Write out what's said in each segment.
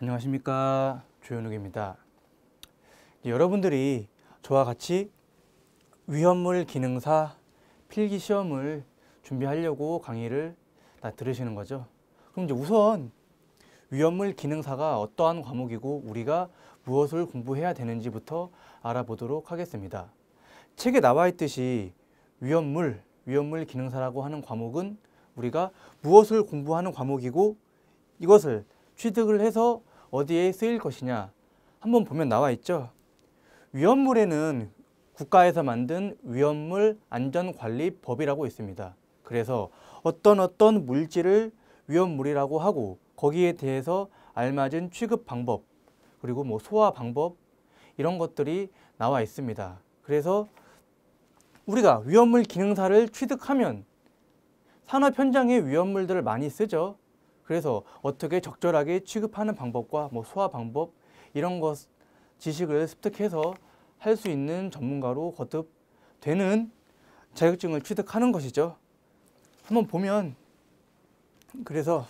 안녕하십니까 조현욱입니다. 여러분들이 저와 같이 위험물 기능사 필기 시험을 준비하려고 강의를 다 들으시는 거죠. 그럼 이제 우선 위험물 기능사가 어떠한 과목이고 우리가 무엇을 공부해야 되는지부터 알아보도록 하겠습니다. 책에 나와 있듯이 위험물, 위험물 기능사라고 하는 과목은 우리가 무엇을 공부하는 과목이고 이것을 취득을 해서 어디에 쓰일 것이냐 한번 보면 나와 있죠. 위험물에는 국가에서 만든 위험물 안전관리법이라고 있습니다. 그래서 어떤 어떤 물질을 위험물이라고 하고 거기에 대해서 알맞은 취급 방법 그리고 뭐 소화 방법 이런 것들이 나와 있습니다. 그래서 우리가 위험물 기능사를 취득하면 산업 현장의 위험물들을 많이 쓰죠. 그래서 어떻게 적절하게 취급하는 방법과 뭐 소화 방법 이런 것 지식을 습득해서 할 수 있는 전문가로 거듭되는 자격증을 취득하는 것이죠. 한번 보면 그래서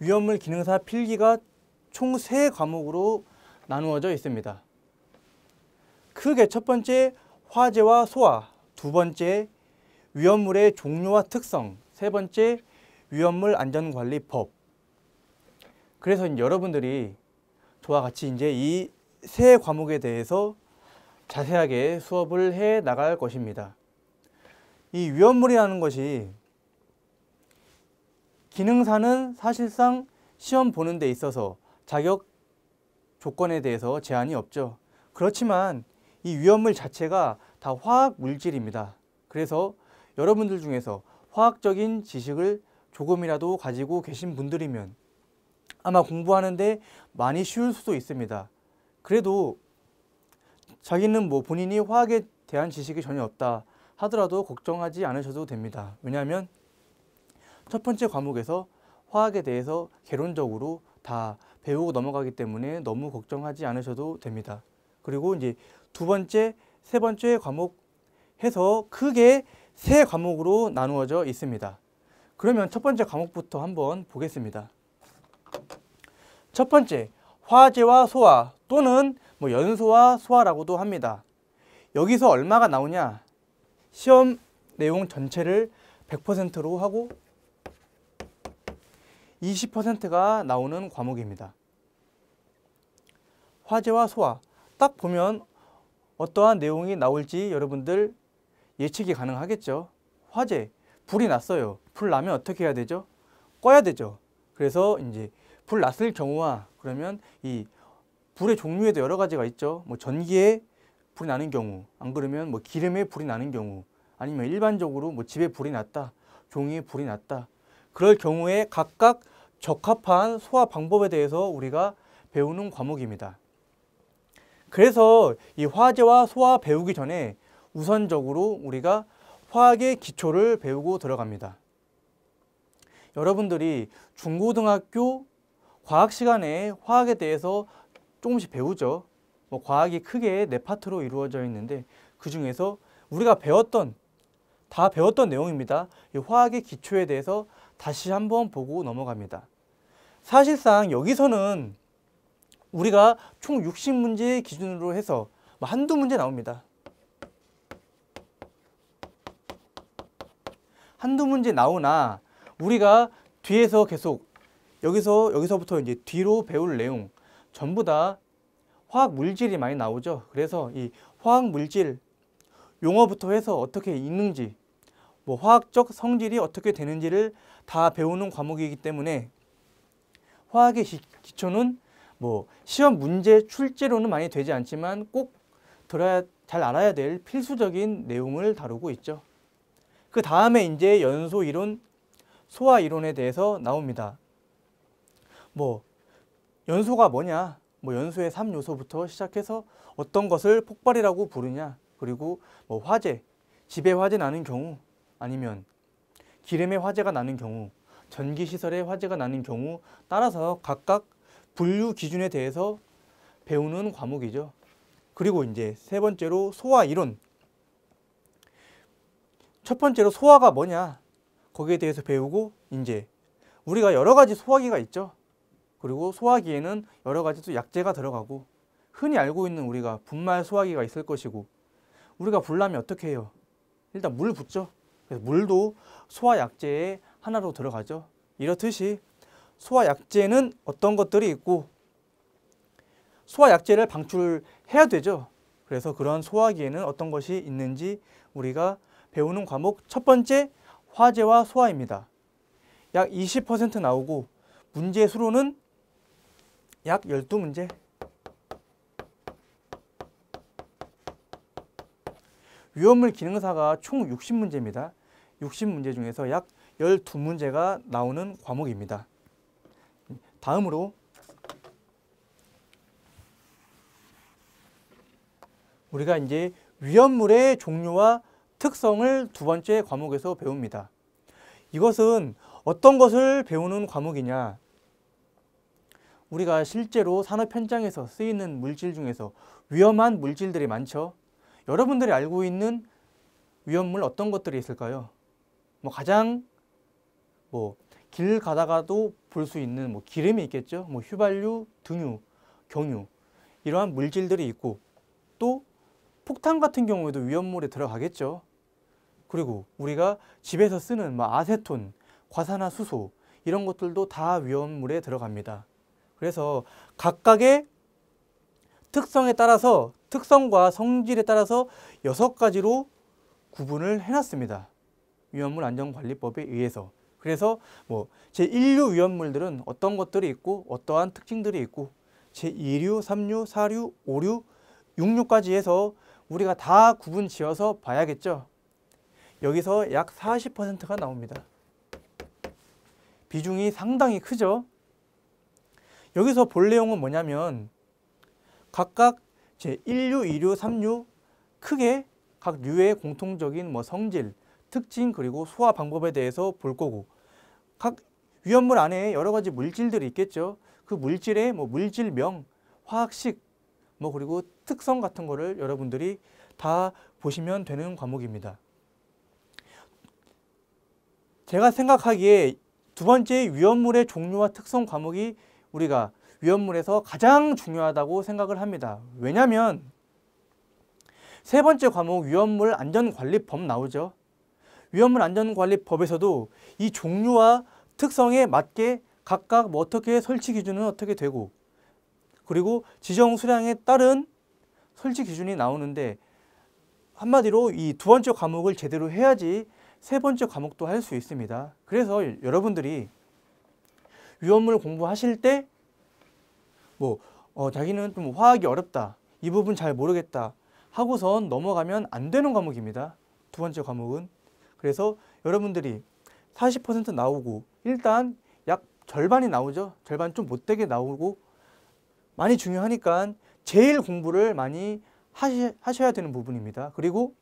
위험물 기능사 필기가 총 세 과목으로 나누어져 있습니다. 크게 첫 번째 화재와 소화, 두 번째 위험물의 종류와 특성, 세 번째 위험물 안전관리법. 그래서 여러분들이 저와 같이 이제 이세 과목에 대해서 자세하게 수업을 해 나갈 것입니다. 이 위험물이라는 것이 기능사는 사실상 시험 보는 데 있어서 자격 조건에 대해서 제한이 없죠. 그렇지만 이 위험물 자체가 다 화학 물질입니다. 그래서 여러분들 중에서 화학적인 지식을 조금이라도 가지고 계신 분들이면 아마 공부하는데 많이 쉬울 수도 있습니다. 그래도 자기는 뭐 본인이 화학에 대한 지식이 전혀 없다 하더라도 걱정하지 않으셔도 됩니다. 왜냐하면 첫 번째 과목에서 화학에 대해서 개론적으로 다 배우고 넘어가기 때문에 너무 걱정하지 않으셔도 됩니다. 그리고 이제 두 번째, 세 번째 과목 해서 크게 세 과목으로 나누어져 있습니다. 그러면 첫 번째 과목부터 한번 보겠습니다. 첫 번째, 화재와 소화 또는 뭐 연소와 소화라고도 합니다. 여기서 얼마가 나오냐? 시험 내용 전체를 100%로 하고 20%가 나오는 과목입니다. 화재와 소화 딱 보면 어떠한 내용이 나올지 여러분들 예측이 가능하겠죠. 화재, 불이 났어요. 불나면 어떻게 해야 되죠? 꺼야 되죠. 그래서 이제 불 났을 경우와 그러면 이 불의 종류에도 여러 가지가 있죠. 뭐 전기에 불이 나는 경우, 안 그러면 뭐 기름에 불이 나는 경우, 아니면 일반적으로 뭐 집에 불이 났다, 종이에 불이 났다. 그럴 경우에 각각 적합한 소화 방법에 대해서 우리가 배우는 과목입니다. 그래서 이 화재와 소화 배우기 전에 우선적으로 우리가 화학의 기초를 배우고 들어갑니다. 여러분들이 중고등학교 과학 시간에 화학에 대해서 조금씩 배우죠. 뭐 과학이 크게 네 파트로 이루어져 있는데 그 중에서 우리가 배웠던 다 배웠던 내용입니다. 화학의 기초에 대해서 다시 한번 보고 넘어갑니다. 사실상 여기서는 우리가 총 60문제 기준으로 해서 뭐 한두 문제 나옵니다. 한두 문제 나오나 우리가 뒤에서 계속 여기서 여기서부터 이제 뒤로 배울 내용 전부 다 화학 물질이 많이 나오죠. 그래서 이 화학 물질 용어부터 해서 어떻게 있는지 뭐 화학적 성질이 어떻게 되는지를 다 배우는 과목이기 때문에 화학의 기초는 뭐 시험 문제 출제로는 많이 되지 않지만 꼭 들어야 잘 알아야 될 필수적인 내용을 다루고 있죠. 그 다음에 이제 연소 이론 소화 이론에 대해서 나옵니다. 뭐 연소가 뭐냐? 뭐 연소의 3요소부터 시작해서 어떤 것을 폭발이라고 부르냐? 그리고 뭐 화재, 집에 화재 나는 경우 아니면 기름에 화재가 나는 경우, 전기시설에 화재가 나는 경우 따라서 각각 분류 기준에 대해서 배우는 과목이죠. 그리고 이제 세 번째로 소화 이론. 첫 번째로 소화가 뭐냐? 거기에 대해서 배우고 이제 우리가 여러 가지 소화기가 있죠. 그리고 소화기에는 여러 가지 또 약재가 들어가고 흔히 알고 있는 우리가 분말 소화기가 있을 것이고 우리가 불나면 어떻게 해요? 일단 물 붓죠. 그래서 물도 소화약재의 하나로 들어가죠. 이렇듯이 소화약재는 어떤 것들이 있고 소화약재를 방출해야 되죠. 그래서 그런 소화기에는 어떤 것이 있는지 우리가 배우는 과목 첫 번째 화재와 소화입니다. 약 20% 나오고 문제 수로는 약 12문제 위험물 기능사가 총 60문제입니다. 60문제 중에서 약 12문제가 나오는 과목입니다. 다음으로 우리가 이제 위험물의 종류와 특성을 두 번째 과목에서 배웁니다. 이것은 어떤 것을 배우는 과목이냐 우리가 실제로 산업 현장에서 쓰이는 물질 중에서 위험한 물질들이 많죠. 여러분들이 알고 있는 위험물 어떤 것들이 있을까요? 뭐 가장 뭐 길 가다가도 볼 수 있는 뭐 기름이 있겠죠. 뭐 휘발유, 등유, 경유 이러한 물질들이 있고 또 폭탄 같은 경우에도 위험물에 들어가겠죠. 그리고 우리가 집에서 쓰는 뭐 아세톤, 과산화수소 이런 것들도 다 위험물에 들어갑니다. 그래서 각각의 특성에 따라서 특성과 성질에 따라서 여섯 가지로 구분을 해놨습니다. 위험물 안전관리법에 의해서. 그래서 뭐 제1류 위험물들은 어떤 것들이 있고 어떠한 특징들이 있고 제2류, 3류, 4류, 5류, 6류까지 해서 우리가 다 구분 지어서 봐야겠죠. 여기서 약 40%가 나옵니다. 비중이 상당히 크죠. 여기서 볼 내용은 뭐냐면 각각 제1류, 2류, 3류 크게 각 류의 공통적인 뭐 성질, 특징 그리고 소화 방법에 대해서 볼 거고 각 위험물 안에 여러 가지 물질들이 있겠죠. 그 물질의 뭐 물질명, 화학식 뭐 그리고 특성 같은 거를 여러분들이 다 보시면 되는 과목입니다. 제가 생각하기에 두 번째 위험물의 종류와 특성 과목이 우리가 위험물에서 가장 중요하다고 생각을 합니다. 왜냐하면 세 번째 과목 위험물 안전관리법 나오죠. 위험물 안전관리법에서도 이 종류와 특성에 맞게 각각 뭐 어떻게 설치 기준은 어떻게 되고 그리고 지정 수량에 따른 설치 기준이 나오는데 한마디로 이 두 번째 과목을 제대로 해야지 세 번째 과목도 할 수 있습니다. 그래서 여러분들이 위험물 공부하실 때 뭐, 어, 자기는 좀 화학이 어렵다. 이 부분 잘 모르겠다. 하고선 넘어가면 안 되는 과목입니다. 두 번째 과목은. 그래서 여러분들이 40% 나오고 일단 약 절반이 나오죠. 절반 좀 못되게 나오고 많이 중요하니까 제일 공부를 많이 하셔야 되는 부분입니다. 그리고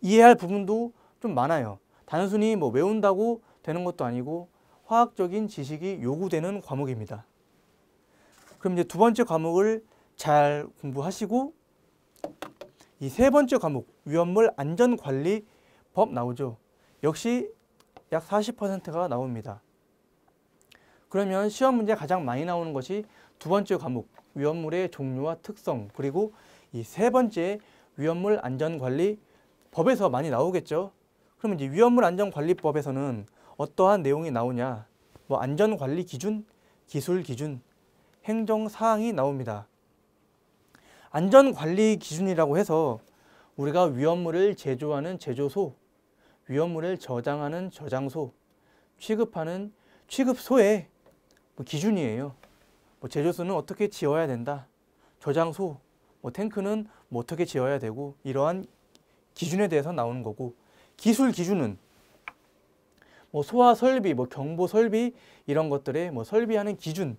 이해할 부분도 좀 많아요. 단순히 뭐 외운다고 되는 것도 아니고 화학적인 지식이 요구되는 과목입니다. 그럼 이제 두 번째 과목을 잘 공부하시고 이 세 번째 과목 위험물 안전관리법 나오죠. 역시 약 40%가 나옵니다. 그러면 시험 문제 가장 많이 나오는 것이 두 번째 과목 위험물의 종류와 특성 그리고 이 세 번째 위험물 안전관리 법에서 많이 나오겠죠. 그러면 이제 위험물 안전관리법에서는 어떠한 내용이 나오냐? 뭐 안전관리 기준, 기술 기준, 행정 사항이 나옵니다. 안전관리 기준이라고 해서 우리가 위험물을 제조하는 제조소, 위험물을 저장하는 저장소, 취급하는 취급소의 뭐 기준이에요. 뭐 제조소는 어떻게 지어야 된다. 저장소, 뭐 탱크는 뭐 어떻게 지어야 되고 이러한 기준에 대해서 나오는 거고 기술 기준은 뭐 소화 설비, 뭐 경보 설비 이런 것들의 뭐 설비하는 기준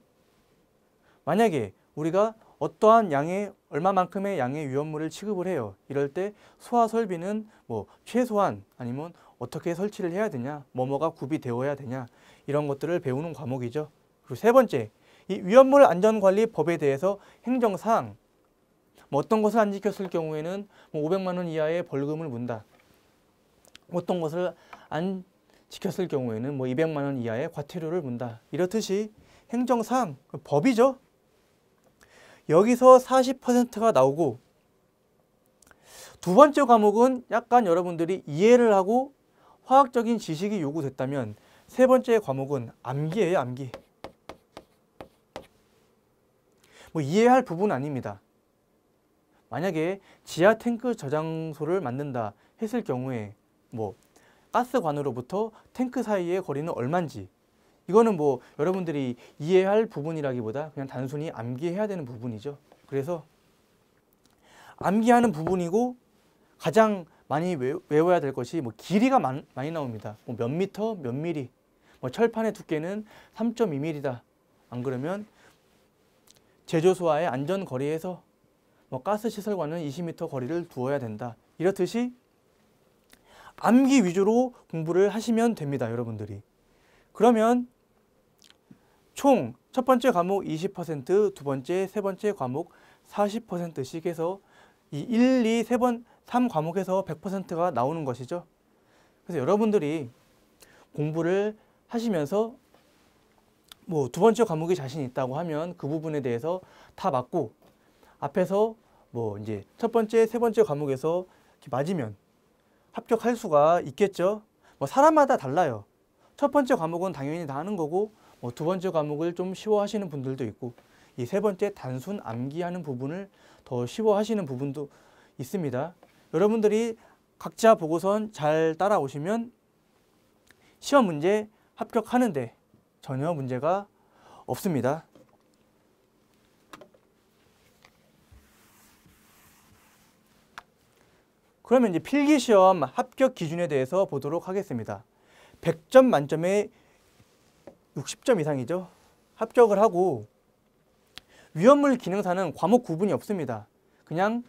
만약에 우리가 어떠한 양의 얼마만큼의 양의 위험물을 취급을 해요. 이럴 때 소화 설비는 뭐 최소한 아니면 어떻게 설치를 해야 되냐, 뭐뭐가 구비되어야 되냐 이런 것들을 배우는 과목이죠. 그리고 세 번째, 이 위험물 안전관리법에 대해서 행정사항, 뭐 어떤 것을 안 지켰을 경우에는 뭐 500만 원 이하의 벌금을 문다. 어떤 것을 안 지켰을 경우에는 뭐 200만 원 이하의 과태료를 문다. 이렇듯이 행정상 법이죠. 여기서 40%가 나오고 두 번째 과목은 약간 여러분들이 이해를 하고 화학적인 지식이 요구됐다면 세 번째 과목은 암기예요, 암기. 뭐 이해할 부분 아닙니다. 만약에 지하 탱크 저장소를 만든다 했을 경우에 뭐 가스관으로부터 탱크 사이의 거리는 얼만지 이거는 뭐 여러분들이 이해할 부분이라기보다 그냥 단순히 암기해야 되는 부분이죠. 그래서 암기하는 부분이고 가장 많이 외워야 될 것이 뭐 길이가 많, 많이 나옵니다. 뭐몇 미터, 몇 미리. 뭐 철판의 두께는 3.2mm다. 안 그러면 제조소와의 안전 거리에서 뭐 가스 시설과는 20m 거리를 두어야 된다. 이렇듯이 암기 위주로 공부를 하시면 됩니다. 여러분들이. 그러면 총 첫 번째 과목 20%, 두 번째, 세 번째 과목 40%씩 해서 이 1, 2, 3번, 3 과목에서 100%가 나오는 것이죠. 그래서 여러분들이 공부를 하시면서 뭐 두 번째 과목이 자신 있다고 하면 그 부분에 대해서 다 맞고 앞에서 뭐 이제 첫 번째, 세 번째 과목에서 맞으면 합격할 수가 있겠죠. 뭐 사람마다 달라요. 첫 번째 과목은 당연히 다 하는 거고 뭐 두 번째 과목을 좀 쉬워하시는 분들도 있고 이 세 번째 단순 암기하는 부분을 더 쉬워하시는 부분도 있습니다. 여러분들이 각자 보고선 잘 따라오시면 시험 문제 합격하는데 전혀 문제가 없습니다. 그러면 이제 필기시험 합격 기준에 대해서 보도록 하겠습니다. 100점 만점에 60점 이상이죠. 합격을 하고 위험물 기능사는 과목 구분이 없습니다. 그냥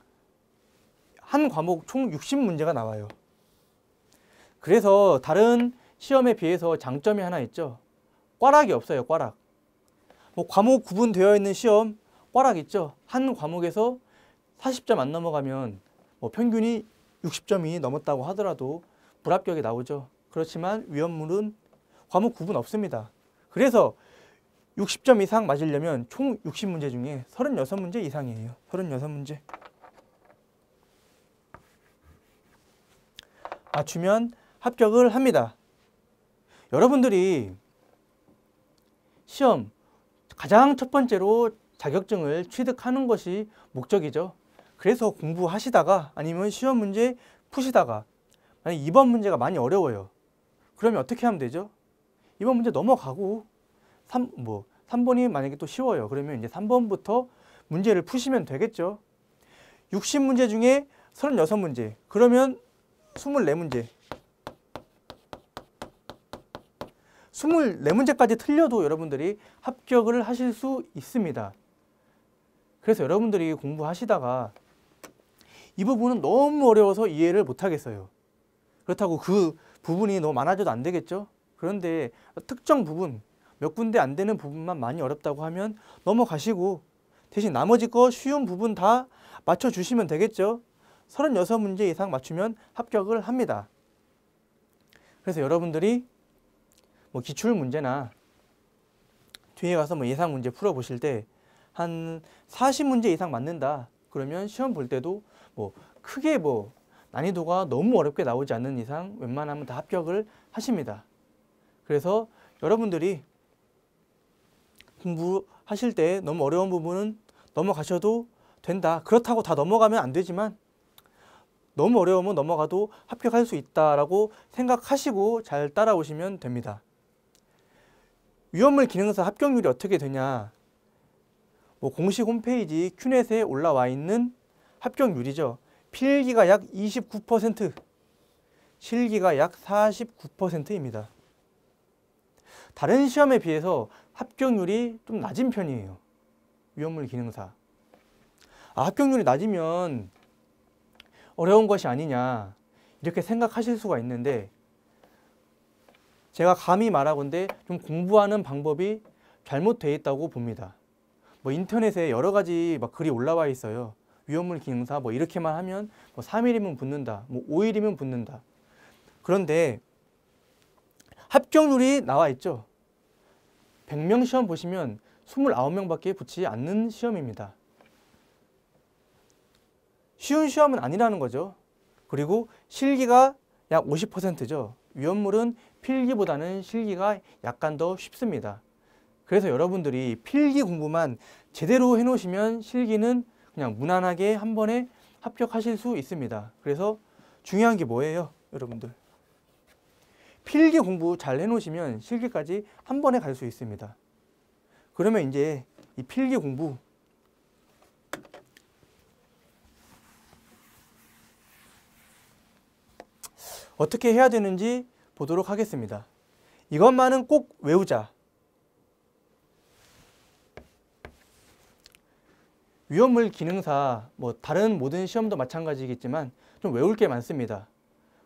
한 과목 총 60문제가 나와요. 그래서 다른 시험에 비해서 장점이 하나 있죠. 꽈락이 없어요, 꽈락. 뭐 과목 구분되어 있는 시험, 꽈락 있죠. 한 과목에서 40점 안 넘어가면 뭐 평균이 60점이 넘었다고 하더라도 불합격이 나오죠. 그렇지만 위험물은 과목 구분 없습니다. 그래서 60점 이상 맞으려면 총 60문제 중에 36문제 이상이에요. 36문제. 맞추면 합격을 합니다. 여러분들이 시험 가장 첫 번째로 자격증을 취득하는 것이 목적이죠. 그래서 공부하시다가 아니면 시험 문제 푸시다가 만약 2번 문제가 많이 어려워요. 그러면 어떻게 하면 되죠? 2번 문제 넘어가고 3, 뭐 3번이 만약에 또 쉬워요. 그러면 이제 3번부터 문제를 푸시면 되겠죠. 60문제 중에 36문제. 그러면 24문제. 24문제까지 틀려도 여러분들이 합격을 하실 수 있습니다. 그래서 여러분들이 공부하시다가 이 부분은 너무 어려워서 이해를 못하겠어요. 그렇다고 그 부분이 너무 많아져도 안 되겠죠? 그런데 특정 부분, 몇 군데 안 되는 부분만 많이 어렵다고 하면 넘어가시고 대신 나머지 거 쉬운 부분 다 맞춰주시면 되겠죠? 36문제 이상 맞추면 합격을 합니다. 그래서 여러분들이 뭐 기출 문제나 뒤에 가서 뭐 예상 문제 풀어보실 때 한 40문제 이상 맞는다. 그러면 시험 볼 때도 뭐 크게 뭐 난이도가 너무 어렵게 나오지 않는 이상 웬만하면 다 합격을 하십니다. 그래서 여러분들이 공부하실 때 너무 어려운 부분은 넘어가셔도 된다. 그렇다고 다 넘어가면 안 되지만 너무 어려우면 넘어가도 합격할 수 있다라고 생각하시고 잘 따라오시면 됩니다. 위험물 기능사 합격률이 어떻게 되냐? 뭐 공식 홈페이지 큐넷에 올라와 있는 합격률이죠. 필기가 약 29%, 실기가 약 49%입니다. 다른 시험에 비해서 합격률이 좀 낮은 편이에요. 위험물 기능사. 아, 합격률이 낮으면 어려운 것이 아니냐 이렇게 생각하실 수가 있는데 제가 감히 말하건대 좀 공부하는 방법이 잘못되어 있다고 봅니다. 뭐 인터넷에 여러 가지 막 글이 올라와 있어요. 위험물 기능사 뭐 이렇게만 하면 뭐 3일이면 붙는다, 뭐 5일이면 붙는다. 그런데 합격률이 나와 있죠. 100명 시험 보시면 29명밖에 붙지 않는 시험입니다. 쉬운 시험은 아니라는 거죠. 그리고 실기가 약 50%죠. 위험물은 필기보다는 실기가 약간 더 쉽습니다. 그래서 여러분들이 필기 공부만 제대로 해놓으시면 실기는 그냥 무난하게 한 번에 합격하실 수 있습니다. 그래서 중요한 게 뭐예요? 여러분들. 필기 공부 잘 해놓으시면 실기까지 한 번에 갈 수 있습니다. 그러면 이제 이 필기 공부 어떻게 해야 되는지 보도록 하겠습니다. 이것만은 꼭 외우자. 위험물 기능사 뭐 다른 모든 시험도 마찬가지겠지만 좀 외울 게 많습니다.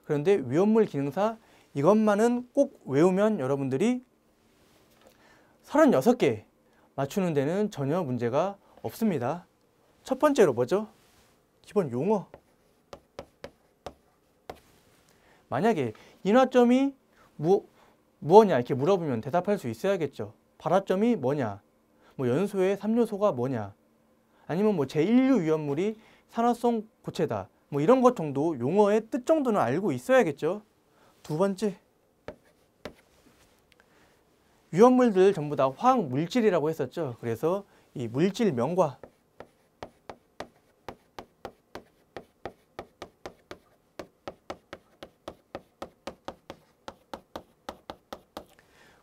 그런데 위험물 기능사 이것만은 꼭 외우면 여러분들이 36개 맞추는 데는 전혀 문제가 없습니다. 첫 번째로 뭐죠? 기본 용어. 만약에 인화점이 무, 뭐냐 이렇게 물어보면 대답할 수 있어야겠죠. 발화점이 뭐냐, 뭐 연소의 3요소가 뭐냐, 아니면 뭐 제1류 위험물이 산화성 고체다 뭐 이런 것 정도 용어의 뜻 정도는 알고 있어야겠죠. 두 번째 위험물들 전부 다 화학 물질이라고 했었죠. 그래서 이 물질명과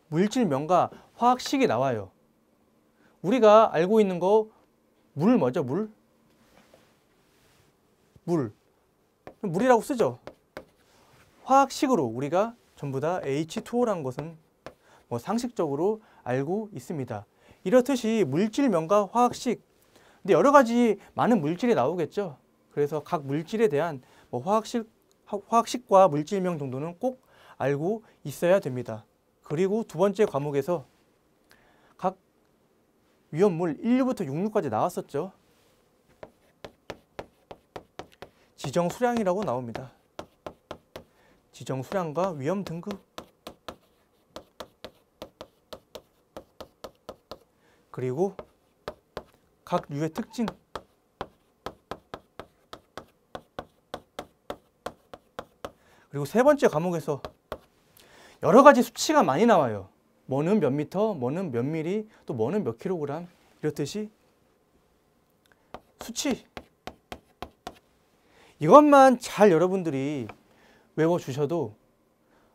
물질명과 화학식이 나와요. 우리가 알고 있는 거물 뭐죠? 물? 물. 물이라고 쓰죠. 화학식으로 우리가 전부 다 H2O란 것은 뭐 상식적으로 알고 있습니다. 이렇듯이 물질명과 화학식 근데 여러 가지 많은 물질이 나오겠죠. 그래서 각 물질에 대한 뭐 화학식, 화학식과 물질명 정도는 꼭 알고 있어야 됩니다. 그리고 두 번째 과목에서 위험물 1류부터 6류까지 나왔었죠. 지정 수량이라고 나옵니다. 지정 수량과 위험 등급 그리고 각 류의 특징 그리고 세 번째 과목에서 여러 가지 수치가 많이 나와요. 뭐는 몇 미터, 뭐는 몇 미리, 또 뭐는 몇 킬로그램 이렇듯이 수치 이것만 잘 여러분들이 외워주셔도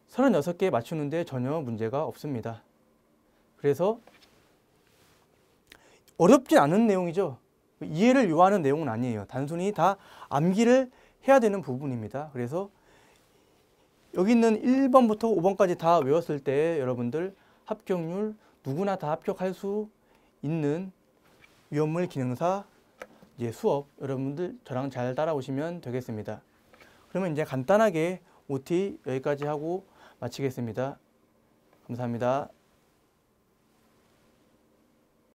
36개 맞추는데 전혀 문제가 없습니다. 그래서 어렵진 않은 내용이죠. 이해를 요하는 내용은 아니에요. 단순히 다 암기를 해야 되는 부분입니다. 그래서 여기 있는 1번부터 5번까지 다 외웠을 때 여러분들 합격률 누구나 다 합격할 수 있는 위험물 기능사 예, 수업 여러분들 저랑 잘 따라오시면 되겠습니다. 그러면 이제 간단하게 OT 여기까지 하고 마치겠습니다. 감사합니다.